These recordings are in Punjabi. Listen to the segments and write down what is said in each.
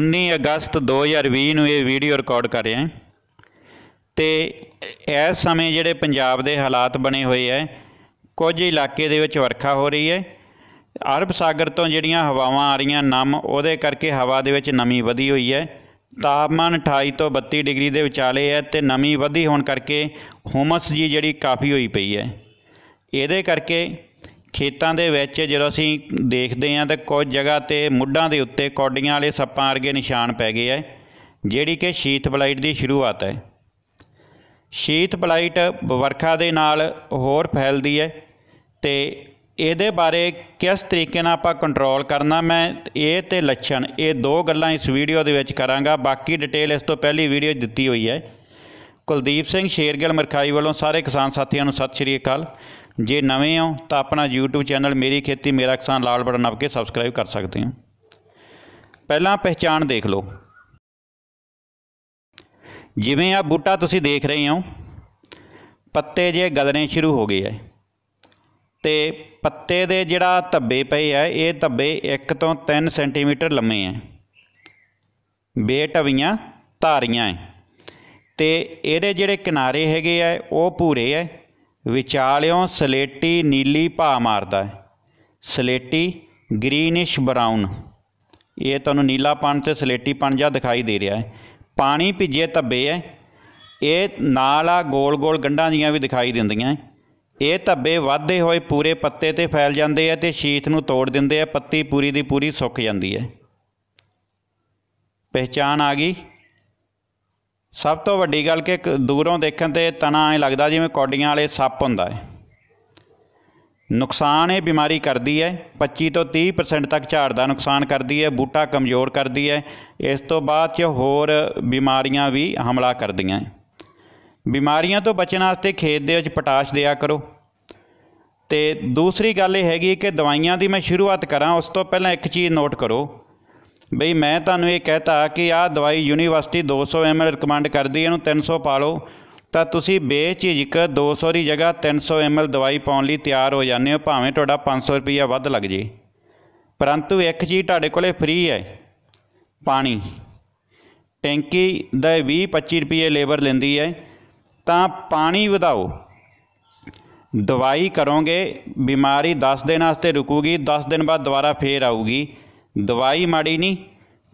19 ਅਗਸਤ 2020 ਨੂੰ ਇਹ ਵੀਡੀਓ ਰਿਕਾਰਡ ਕਰ ਰਿਹਾ ਤੇ ਇਸ ਸਮੇਂ ਜਿਹੜੇ ਪੰਜਾਬ ਦੇ ਹਾਲਾਤ ਬਣੇ ਹੋਏ ਐ ਕੁਝ ਇਲਾਕੇ ਦੇ ਵਿੱਚ ਵਰਖਾ ਹੋ ਰਹੀ ਹੈ ਅਰਬ ਸਾਗਰ ਤੋਂ ਜਿਹੜੀਆਂ ਹਵਾਵਾਂ ਆ ਰਹੀਆਂ ਨਮ ਉਹਦੇ ਕਰਕੇ ਹਵਾ ਦੇ ਵਿੱਚ ਨਮੀ ਵਧੀ ਹੋਈ ਹੈ ਤਾਪਮਾਨ 28 ਤੋਂ 32 ਡਿਗਰੀ ਦੇ ਵਿਚਾਲੇ ਹੈ ਤੇ ਨਮੀ ਵਧੀ ਹੋਣ ਕਰਕੇ ਹਮਸ ਜੀ ਜਿਹੜੀ ਕਾਫੀ ਹੋਈ ਪਈ ਹੈ ਇਹਦੇ ਕਰਕੇ ਖੇਤਾਂ ਦੇ ਵਿੱਚ ਜਦੋਂ ਅਸੀਂ ਦੇਖਦੇ ਹਾਂ ਤਾਂ ਕੁਝ ਜਗ੍ਹਾ ਤੇ ਮੁੱਢਾਂ ਦੇ ਉੱਤੇ ਕੌਡੀਆਂ ਵਾਲੇ ਸੱਪਾਂ ਵਰਗੇ ਨਿਸ਼ਾਨ ਪੈ ਗਏ ਐ ਜਿਹੜੀ ਕਿ ਸ਼ੀਤ ਬਲਾਈਟ ਦੀ ਸ਼ੁਰੂਆਤ ਹੈ ਸ਼ੀਤ ਬਲਾਈਟ ਵਰਖਾ ਦੇ ਨਾਲ ਹੋਰ ਫੈਲਦੀ ਹੈ ਤੇ ਇਹਦੇ ਬਾਰੇ ਕਿਸ ਤਰੀਕੇ ਨਾਲ ਆਪਾਂ ਕੰਟਰੋਲ ਕਰਨਾ ਮੈਂ ਇਹ ਤੇ ਲੱਛਣ ਇਹ ਦੋ ਗੱਲਾਂ ਇਸ ਵੀਡੀਓ ਦੇ ਵਿੱਚ ਕਰਾਂਗਾ ਬਾਕੀ ਡਿਟੇਲ ਇਸ ਤੋਂ ਪਹਿਲੀ ਵੀਡੀਓ ਦਿੱਤੀ ਹੋਈ ਹੈ ਕੁਲਦੀਪ ਸਿੰਘ ਸ਼ੇਰਗਿਲ ਮਰਖਾਈ ਵੱਲੋਂ ਸਾਰੇ ਕਿਸਾਨ ਸਾਥੀਆਂ ਨੂੰ ਸਤਿ ਸ਼੍ਰੀ ਅਕਾਲ ਜੇ ਨਵੇਂ ਹੋ ਤਾਂ ਆਪਣਾ YouTube ਚੈਨਲ ਮੇਰੀ ਖੇਤੀ ਮੇਰਾ ਕਿਸਾਨ ਲਾਲ ਬਟਨ ਨੱਪ ਕੇ ਸਬਸਕ੍ਰਾਈਬ ਕਰ ਸਕਦੇ ਹੋ ਪਹਿਲਾਂ ਪਹਿਚਾਣ ਦੇਖ ਲਓ ਜਿਵੇਂ ਆ ਬੂਟਾ ਤੁਸੀਂ ਦੇਖ ਰਹੇ ਹੋ ਪੱਤੇ ਜੇ ਗਲਣੇ ਸ਼ੁਰੂ ਹੋ ਗਏ ਐ ਤੇ ਪੱਤੇ ਦੇ ਜਿਹੜਾ ਧੱਬੇ ਪਏ ਐ ਇਹ ਧੱਬੇ 1 ਤੋਂ 3 ਸੈਂਟੀਮੀਟਰ ਲੰਮੇ ਐ ਬੇਟਵੀਆਂ ਧਾਰੀਆਂ ਐ ਤੇ ਇਹਦੇ ਜਿਹੜੇ ਕਿਨਾਰੇ ਹੈਗੇ ਐ ਉਹ ਭੂਰੇ ਐ ਵਿਚਾਲਿਓਂ ਸਲੇਟੀ ਨੀਲੀ ਭਾ ਮਾਰਦਾ ਹੈ ਸਲੇਟੀ ਗ੍ਰੀਨਿਸ਼ ਬਰਾਊਨ ਇਹ ਤੁਹਾਨੂੰ ਨੀਲਾਪਣ ਤੇ ਸਲੇਟੀਪਣ ਜਾਂ ਦਿਖਾਈ ਦੇ ਰਿਹਾ ਹੈ ਪਾਣੀ ਭਿੱਜੇ ਧੱਬੇ ਹੈ ਇਹ ਨਾਲ ਆ ਗੋਲ-ਗੋਲ ਗੰਡਾਂ ਜੀਆਂ ਵੀ ਦਿਖਾਈ ਦਿੰਦੀਆਂ ਇਹ ਧੱਬੇ ਵਾਧੇ ਹੋਏ ਪੂਰੇ ਪੱਤੇ ਤੇ ਫੈਲ ਜਾਂਦੇ ਆ ਤੇ ਸ਼ੀਥ ਨੂੰ ਤੋੜ ਦਿੰਦੇ ਆ ਪੱਤੀ ਪੂਰੀ ਦੀ ਪੂਰੀ ਸੁੱਕ ਜਾਂਦੀ ਹੈ ਪਹਿਚਾਨ ਆ ਗਈ ਸਭ ਤੋਂ ਵੱਡੀ ਗੱਲ ਕਿ ਦੂਰੋਂ ਦੇਖਣ ਤੇ ਤਣਾ ਐ ਲੱਗਦਾ ਜਿਵੇਂ ਕੌਡੀਆਂ ਵਾਲੇ ਸੱਪ ਹੁੰਦਾ ਹੈ ਨੁਕਸਾਨ ਇਹ ਬਿਮਾਰੀ ਕਰਦੀ ਹੈ 25 ਤੋਂ 30% ਤੱਕ ਝਾੜ ਦਾ ਨੁਕਸਾਨ ਕਰਦੀ ਹੈ ਬੂਟਾ ਕਮਜ਼ੋਰ ਕਰਦੀ ਹੈ ਇਸ ਤੋਂ ਬਾਅਦ ਚ ਹੋਰ ਬਿਮਾਰੀਆਂ ਵੀ ਹਮਲਾ ਕਰਦੀਆਂ ਹੈ ਬਿਮਾਰੀਆਂ ਤੋਂ ਬਚਣ ਵਾਸਤੇ ਖੇਤ ਦੇ ਵਿੱਚ ਪੋਟਾਸ਼ ਦਿਆ ਕਰੋ ਤੇ ਦੂਸਰੀ ਗੱਲ ਇਹ ਹੈਗੀ ਕਿ ਦਵਾਈਆਂ ਦੀ ਮੈਂ ਸ਼ੁਰੂਆਤ ਕਰਾਂ ਉਸ ਤੋਂ ਪਹਿਲਾਂ ਇੱਕ ਚੀਜ਼ ਨੋਟ ਕਰੋ ਬਈ ਮੈਂ ਤੁਹਾਨੂੰ ਇਹ ਕਹਤਾ ਕਿ ਆਹ ਦਵਾਈ ਯੂਨੀਵਰਸਿਟੀ 200 ml ਰეკਮੈਂਡ ਕਰਦੀ ਇਹਨੂੰ 300 ਪਾ ਲਓ ਤਾਂ ਤੁਸੀਂ ਬੇਝਿਜਕ 200 ਦੀ ਜਗ੍ਹਾ 300 ml ਦਵਾਈ ਪਾਉਣ ਲਈ ਤਿਆਰ ਹੋ ਜਾਂਦੇ ਹੋ ਭਾਵੇਂ ਤੁਹਾਡਾ 500 ਰੁਪਈਆ ਵੱਧ ਲੱਗ ਜੇ ਪਰੰਤੂ ਇੱਕ ਚੀਜ਼ ਤੁਹਾਡੇ ਕੋਲੇ ਫ੍ਰੀ ਹੈ ਪਾਣੀ ਟੈਂਕੀ ਦਾ 20 25 ਰੁਪਏ ਲੇਬਰ ਲੈਂਦੀ ਹੈ ਤਾਂ ਪਾਣੀ ਵਧਾਓ ਦਵਾਈ ਕਰੋਗੇ ਬਿਮਾਰੀ 10 ਦਿਨ ਵਾਸਤੇ ਰੁਕੂਗੀ 10 ਦਿਨ ਬਾਅਦ ਦੁਬਾਰਾ ਫੇਰ ਆਊਗੀ ਦਵਾਈ ਮਾੜੀ ਨਹੀਂ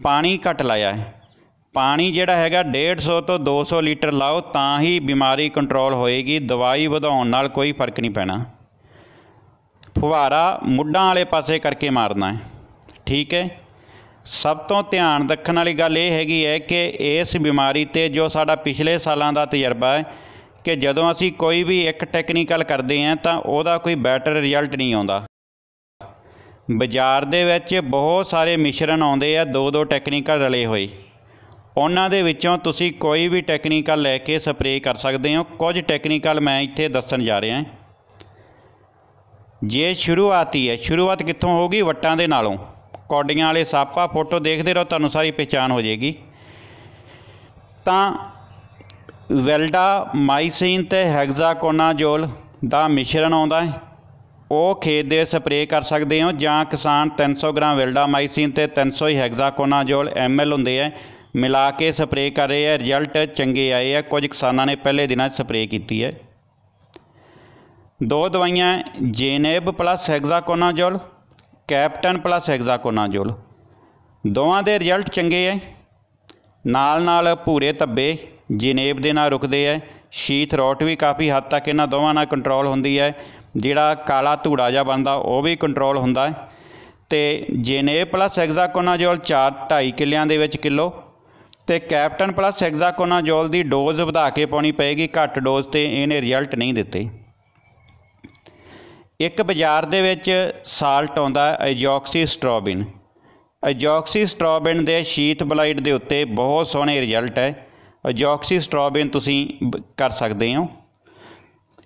ਪਾਣੀ ਘਟ ਲਾਇਆ ਹੈ ਪਾਣੀ ਜਿਹੜਾ ਹੈਗਾ 150 ਤੋਂ 200 ਲੀਟਰ ਲਾਓ ਤਾਂ ਹੀ ਬਿਮਾਰੀ ਕੰਟਰੋਲ ਹੋਏਗੀ ਦਵਾਈ ਵਧਾਉਣ ਨਾਲ ਕੋਈ ਫਰਕ ਨਹੀਂ ਪੈਣਾ ਫੁਹਾਰਾ ਮੁੱਢਾਂ ਵਾਲੇ ਪਾਸੇ ਕਰਕੇ ਮਾਰਨਾ ਹੈ ਠੀਕ ਹੈ ਸਭ ਤੋਂ ਧਿਆਨ ਰੱਖਣ ਵਾਲੀ ਗੱਲ ਇਹ ਹੈਗੀ ਹੈ ਕਿ ਇਸ ਬਿਮਾਰੀ ਤੇ ਜੋ ਸਾਡਾ ਪਿਛਲੇ ਸਾਲਾਂ ਦਾ ਤਜਰਬਾ ਹੈ ਕਿ ਜਦੋਂ ਅਸੀਂ ਕੋਈ ਵੀ ਇੱਕ ਟੈਕਨੀਕਲ ਕਰਦੇ ਹਾਂ ਤਾਂ ਉਹਦਾ ਕੋਈ ਬੈਟਰ ਰਿਜ਼ਲਟ ਨਹੀਂ ਆਉਂਦਾ ਬਾਜ਼ਾਰ ਦੇ ਵਿੱਚ ਬਹੁਤ ਸਾਰੇ ਮਿਸ਼ਰਣ ਆਉਂਦੇ ਆ ਦੋ ਦੋ ਟੈਕਨੀਕਲ ਰਲੇ ਹੋਏ ਉਹਨਾਂ ਦੇ ਵਿੱਚੋਂ ਤੁਸੀਂ ਕੋਈ ਵੀ ਟੈਕਨੀਕਲ ਲੈ ਕੇ ਸਪਰੇਅ ਕਰ ਸਕਦੇ ਹੋ ਕੁਝ ਟੈਕਨੀਕਲ ਮੈਂ ਇੱਥੇ ਦੱਸਣ ਜਾ ਰਿਹਾ ਜੇ ਸ਼ੁਰੂਆਤੀ ਹੈ ਸ਼ੁਰੂਆਤ ਕਿੱਥੋਂ ਹੋਗੀ ਵਟਾਂ ਦੇ ਨਾਲੋਂ ਕੋਡੀਆਂ ਵਾਲੇ ਸਾਪਾ ਫੋਟੋ ਦੇਖਦੇ ਰਹੋ ਤੁਹਾਨੂੰ ਸਾਰੀ ਪਛਾਣ ਹੋ ਜਾਏਗੀ ਤਾਂ ਵੈਲਡਾ ਮਾਈਸੀਨ ਤੇ ਹੈਗਜ਼ਾਕੋਨਾਜੋਲ ਦਾ ਮਿਸ਼ਰਣ ਆਉਂਦਾ ਹੈ ਉਹ ਖੇਤ ਦੇ ਸਪਰੇਅ ਕਰ ਸਕਦੇ ਹੋ ਜਾਂ ਕਿਸਾਨ 300 ਗ੍ਰਾਮ ਵਿਲਡਾਮਾਈਸਿਨ ਤੇ 300 ਹੈਗਜ਼ਾਕੋਨਾਜ਼ੋਲ ਐਮਐਲ ਹੁੰਦੇ ਆ ਮਿਲਾ ਕੇ ਸਪਰੇਅ ਕਰ ਰਹੇ ਆ ਰਿਜ਼ਲਟ ਚੰਗੇ ਆਏ ਆ ਕੁਝ ਕਿਸਾਨਾਂ ਨੇ ਪਹਿਲੇ ਦਿਨਾਂ ਸਪਰੇਅ ਕੀਤੀ ਹੈ ਦੋ ਦਵਾਈਆਂ ਜੇਨੇਬ plus hexaconazole captan plus hexaconazole ਦੋਵਾਂ ਦੇ ਰਿਜ਼ਲਟ ਚੰਗੇ ਆ ਨਾਲ ਨਾਲ ਭੂਰੇ ਤੱਬੇ ਜਿਨੇਬ ਦੇ ਨਾਲ ਰੁਕਦੇ ਆ ਸ਼ੀ ਥਰੋਟ ਵੀ ਕਾਫੀ ਹੱਦ ਤੱਕ ਇਹਨਾਂ ਦੋਵਾਂ ਨਾਲ ਕੰਟਰੋਲ ਹੁੰਦੀ ਹੈ ਜਿਹੜਾ ਕਾਲਾ ਧੂੜਾ ਜਾਂ ਬਣਦਾ ਉਹ ਵੀ ਕੰਟਰੋਲ ਹੁੰਦਾ ਤੇ ਜੇਨੇ ਪਲੱਸ ਐਗਜ਼ਾਕੋਨਾਜੋਲ 4 2.5 ਕਿੱਲਿਆਂ ਦੇ ਵਿੱਚ ਕਿਲੋ ਤੇ ਕੈਪਟਨ ਪਲੱਸ ਐਗਜ਼ਾਕੋਨਾਜੋਲ ਦੀ ਡੋਜ਼ ਵਧਾ ਕੇ ਪਾਉਣੀ ਪਏਗੀ ਘੱਟ ਡੋਜ਼ ਤੇ ਇਹਨੇ ਰਿਜ਼ਲਟ ਨਹੀਂ ਦਿੱਤੇ ਇੱਕ ਬਾਜ਼ਾਰ ਦੇ ਵਿੱਚ ਸਾਲਟ ਆਉਂਦਾ ਐਜੋਕਸੀ ਸਟ੍ਰੋਬਿਨ ਐਜੋਕਸੀ ਸਟ੍ਰੋਬਿਨ ਦੇ ਸ਼ੀਤ ਬਲਾਈਟ ਦੇ ਉੱਤੇ ਬਹੁਤ ਸੋਹਣੇ ਰਿਜ਼ਲਟ ਹੈ ਸਟ੍ਰੋਬਿਨ ਤੁਸੀਂ ਕਰ ਸਕਦੇ ਹੋ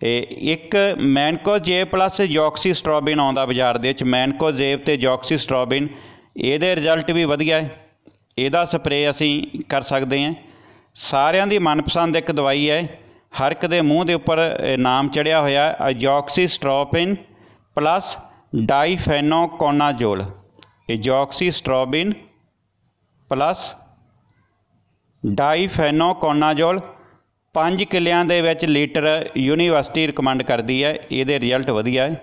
ਇਹ ਇੱਕ ਮੈਨਕੋ ਜੇ ਪਲੱਸ ਜੋਕਸੀਸਟ੍ਰੋਬਿਨ ਆਉਂਦਾ ਬਾਜ਼ਾਰ ਦੇ ਵਿੱਚ ਮੈਨਕੋ ਜੇਬ ਤੇ ਜੋਕਸੀਸਟ੍ਰੋਬਿਨ ਇਹਦੇ ਰਿਜ਼ਲਟ ਵੀ ਵਧੀਆ ਹੈ ਇਹਦਾ ਸਪਰੇਅ ਅਸੀਂ ਕਰ ਸਕਦੇ ਹਾਂ ਸਾਰਿਆਂ ਦੀ ਮਨਪਸੰਦ ਇੱਕ ਦਵਾਈ ਹੈ ਹਰ ਇੱਕ ਦੇ ਮੂੰਹ ਦੇ ਉੱਪਰ ਨਾਮ ਚੜਿਆ ਹੋਇਆ ਹੈ ਸਟ੍ਰੋਬਿਨ ਪਲੱਸ ਡਾਈਫੈਨੋਕੋਨਾਜ਼ੋਲ ਸਟ੍ਰੋਬਿਨ ਪਲੱਸ ਡਾਈਫੈਨੋਕੋਨਾਜ਼ੋਲ 5 ਕਿੱਲਿਆਂ ਦੇ ਵਿੱਚ ਲੀਟਰ ਯੂਨੀਵਰਸਿਟੀ ਰეკਮੈਂਡ ਕਰਦੀ ਹੈ ਇਹਦੇ ਰਿਜ਼ਲਟ ਵਧੀਆ ਹੈ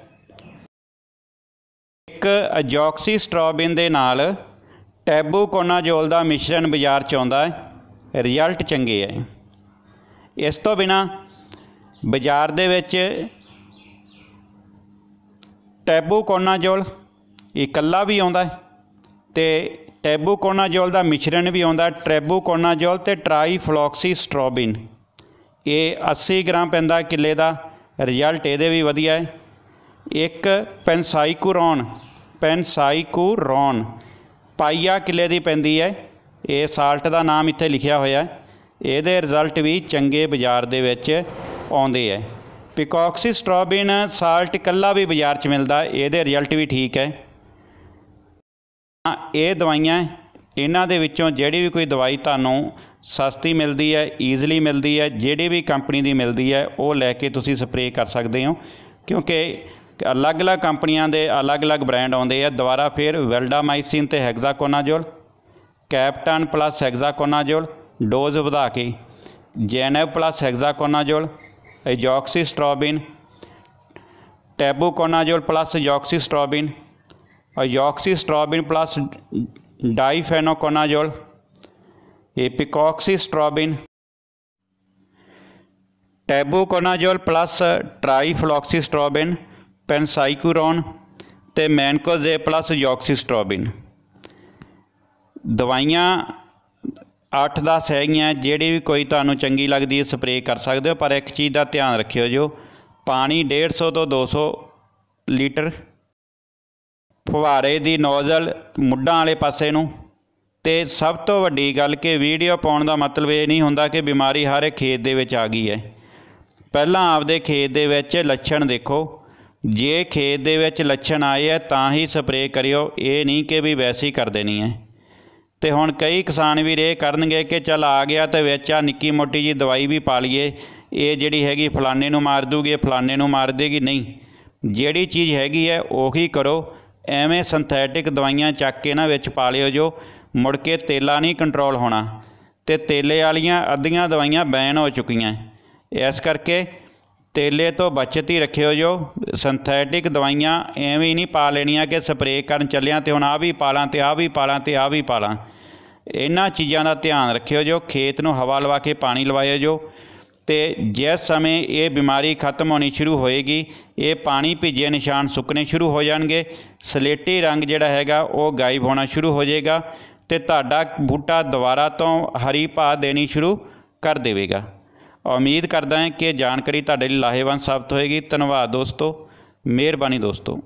ਇੱਕ ਅਜੋਕਸੀ ਸਟ੍ਰੋਬਿਨ ਦੇ ਨਾਲ ਟੈਬੂਕੋਨਾਜ਼ੋਲ ਦਾ ਮਿਸ਼ਰਣ ਬਾਜ਼ਾਰ ਚ ਆਉਂਦਾ ਹੈ ਰਿਜ਼ਲਟ ਚੰਗੇ ਹੈ ਇਸ ਤੋਂ ਬਿਨਾ ਬਾਜ਼ਾਰ ਦੇ ਵਿੱਚ ਟੈਬੂਕੋਨਾਜ਼ੋਲ ਇਕੱਲਾ ਵੀ ਆਉਂਦਾ ਹੈ ਤੇ ਟੈਬੂਕੋਨਾਜੋਲ ਦਾ ਮਿਸ਼ਰਣ ਵੀ ਆਉਂਦਾ ਟ੍ਰੈਬੂਕੋਨਾਜੋਲ ਤੇ ਟ੍ਰਾਈਫਲੋਕਸੀ ਸਟ੍ਰੋਬਿਨ ਇਹ 80 ਗ੍ਰਾਮ ਪੈਂਦਾ ਕਿੱਲੇ ਦਾ ਰਿਜ਼ਲਟ ਇਹਦੇ ਵੀ ਵਧੀਆ ਹੈ ਇੱਕ ਪੈਨਸਾਈਕੂਰੋਨ ਪੈਨਸਾਈਕੂਰੋਨ ਪਾਈਆ ਕਿੱਲੇ ਦੀ ਪੈਂਦੀ ਹੈ ਇਹ ਸਾਲਟ ਦਾ ਨਾਮ ਇੱਥੇ ਲਿਖਿਆ ਹੋਇਆ ਹੈ ਇਹਦੇ ਰਿਜ਼ਲਟ ਵੀ ਚੰਗੇ ਬਾਜ਼ਾਰ ਦੇ ਵਿੱਚ ਆਉਂਦੇ ਹੈ ਪਿਕੌਕਸੀ ਸਟ੍ਰੋਬਿਨ ਸਾਲਟ ਇਕੱਲਾ ਵੀ ਬਾਜ਼ਾਰ 'ਚ ਮਿਲਦਾ ਇਹਦੇ ਰਿਜ਼ਲਟ ਵੀ ਠੀਕ ਹੈ ਇਹ ਦਵਾਈਆਂ ਇਹਨਾਂ ਦੇ ਵਿੱਚੋਂ ਜਿਹੜੀ ਵੀ ਕੋਈ ਦਵਾਈ ਤੁਹਾਨੂੰ ਸਸਤੀ ਮਿਲਦੀ ਹੈ ਈਜ਼ਲੀ ਮਿਲਦੀ ਹੈ ਜਿਹੜੀ ਵੀ ਕੰਪਨੀ ਦੀ ਮਿਲਦੀ ਹੈ ਉਹ ਲੈ ਕੇ ਤੁਸੀਂ ਸਪਰੇਅ ਕਰ ਸਕਦੇ ਹੋ ਕਿਉਂਕਿ ਅਲੱਗ-ਅਲੱਗ ਕੰਪਨੀਆਂ ਦੇ ਅਲੱਗ-ਅਲੱਗ ਬ੍ਰਾਂਡ ਆਉਂਦੇ ਆ ਦੁਬਾਰਾ ਫਿਰ ਵੈਲਡਾਮਾਈਸਿਨ ਤੇ hexaconazole captan plus hexaconazole dose ਵਧਾ ਕੇ ਜੈਨਵ plus hexaconazole azoxystrobin tebuconazole plus ਸਟ੍ਰੋਬਿਨ योक्सीस्ट्रॉबिन plus difenoconazole picoxystrobin tebuconazole plus trifloxystrobin pencycuron ਤੇ ਮੈਨਕੋਜ਼ੇ ਪਲੱਸ ਯੋਕਸੀਸਟ੍ਰੋਬਿਨ ਦਵਾਈਆਂ 8-10 ਹੈਗੀਆਂ ਜਿਹੜੀ ਵੀ ਕੋਈ ਤੁਹਾਨੂੰ ਚੰਗੀ ਲੱਗਦੀ ਹੈ ਸਪਰੇਅ ਕਰ ਸਕਦੇ ਹੋ ਪਰ ਇੱਕ ਚੀਜ਼ ਦਾ ਧਿਆਨ ਰੱਖਿਓ ਜੋ ਪਾਣੀ 150 ਤੋਂ 200 ਲੀਟਰ ਫੁਹਾਰੇ ਦੀ ਨੋਜ਼ਲ ਮੁੱਢਾਂ ਵਾਲੇ ਪਾਸੇ ਨੂੰ ਤੇ ਸਭ ਤੋਂ ਵੱਡੀ ਗੱਲ ਕਿ ਵੀਡੀਓ ਪਾਉਣ ਦਾ ਮਤਲਬ ਇਹ ਨਹੀਂ ਹੁੰਦਾ ਕਿ ਬਿਮਾਰੀ ਹਰ ਖੇਤ ਦੇ ਵਿੱਚ ਆ ਗਈ ਹੈ ਪਹਿਲਾਂ ਆਪਦੇ ਖੇਤ ਦੇ ਵਿੱਚ ਲੱਛਣ ਦੇਖੋ ਜੇ ਖੇਤ ਦੇ ਵਿੱਚ ਲੱਛਣ ਆਏ ਆ ਤਾਂ ਹੀ ਸਪਰੇਅ ਕਰਿਓ ਇਹ ਨਹੀਂ ਕਿ ਵੀ ਵੈਸੇ ਹੀ ਕਰ ਦੇਣੀ ਹੈ ਤੇ ਹੁਣ ਕਈ ਕਿਸਾਨ ਵੀ ਇਹ ਕਰਨਗੇ ਕਿ ਚਲ ਆ ਗਿਆ ਤੇ ਵਿੱਚ ਆ ਨਿੱਕੀ ਮੋਟੀ ਜੀ ਦਵਾਈ ਵੀ ਪਾ ਲਈਏ ਇਹ ਜਿਹੜੀ ਹੈਗੀ ਫਲਾਣੇ ਨੂੰ ਮਾਰ ਦੂਗੀ ਫਲਾਣੇ ਨੂੰ ਮਾਰ ਦੇਗੀ ਨਹੀਂ ਜਿਹੜੀ ਚੀਜ਼ ਹੈਗੀ ਹੈ ਉਹੀ ਕਰੋ ਐਵੇਂ ਸਿੰਥੈਟਿਕ ਦਵਾਈਆਂ ਚੱਕ ਕੇ ਨਾ ਵਿੱਚ ਪਾ ਲਿਓ ਜੋ ਮੁੜ ਕੇ ਤੇਲਾ ਨਹੀਂ ਕੰਟਰੋਲ ਹੋਣਾ ਤੇ ਤੇਲੇ ਵਾਲੀਆਂ ਅੱਧੀਆਂ ਦਵਾਈਆਂ ਬੈਨ ਹੋ ਚੁੱਕੀਆਂ ਇਸ ਕਰਕੇ ਤੇਲੇ ਤੋਂ ਬਚਤ ਹੀ ਰੱਖਿਓ ਜੋ ਸਿੰਥੈਟਿਕ ਦਵਾਈਆਂ ਐਵੇਂ ਨਹੀਂ ਪਾ ਲੈਣੀਆਂ ਕਿ ਸਪਰੇਅ ਕਰਨ ਚੱਲਿਆਂ ਤੇ ਹੁਣ ਆ ਵੀ ਪਾਲਾਂ ਤੇ ਆ ਵੀ ਪਾਲਾਂ ਤੇ ਆ ਵੀ ਪਾਲਾਂ ਇਹਨਾਂ ਚੀਜ਼ਾਂ ਦਾ ਧਿਆਨ ਰੱਖਿਓ ਜੋ ਖੇਤ ਨੂੰ ਹਵਾ ਲਵਾ ਕੇ ਪਾਣੀ ਲਵਾਇਓ ਜੋ ਤੇ ਜਿਸ ਸਮੇਂ ਇਹ ਬਿਮਾਰੀ ਖਤਮ ਹੋਣੀ ਸ਼ੁਰੂ ਹੋਏਗੀ ਇਹ ਪਾਣੀ ਭਿੱਜੇ ਨਿਸ਼ਾਨ ਸੁੱਕਣੇ ਸ਼ੁਰੂ ਹੋ ਜਾਣਗੇ ਸਲੇਟੀ ਰੰਗ ਜਿਹੜਾ ਹੈਗਾ ਉਹ ਗਾਇਬ ਹੋਣਾ ਸ਼ੁਰੂ ਹੋ ਜਾਏਗਾ ਤੇ ਤੁਹਾਡਾ ਬੂਟਾ ਦੁਬਾਰਾ ਤੋਂ ਹਰੀ ਭਾ ਦੇਣੀ ਸ਼ੁਰੂ ਕਰ ਦੇਵੇਗਾ ਉਮੀਦ ਕਰਦਾ ਹਾਂ ਕਿ ਜਾਣਕਾਰੀ ਤੁਹਾਡੇ ਲਈ ਲਾਹੇਵੰਦ ਸਾਬਤ ਹੋਏਗੀ ਧੰਨਵਾਦ ਦੋਸਤੋ ਮਿਹਰਬਾਨੀ ਦੋਸਤੋ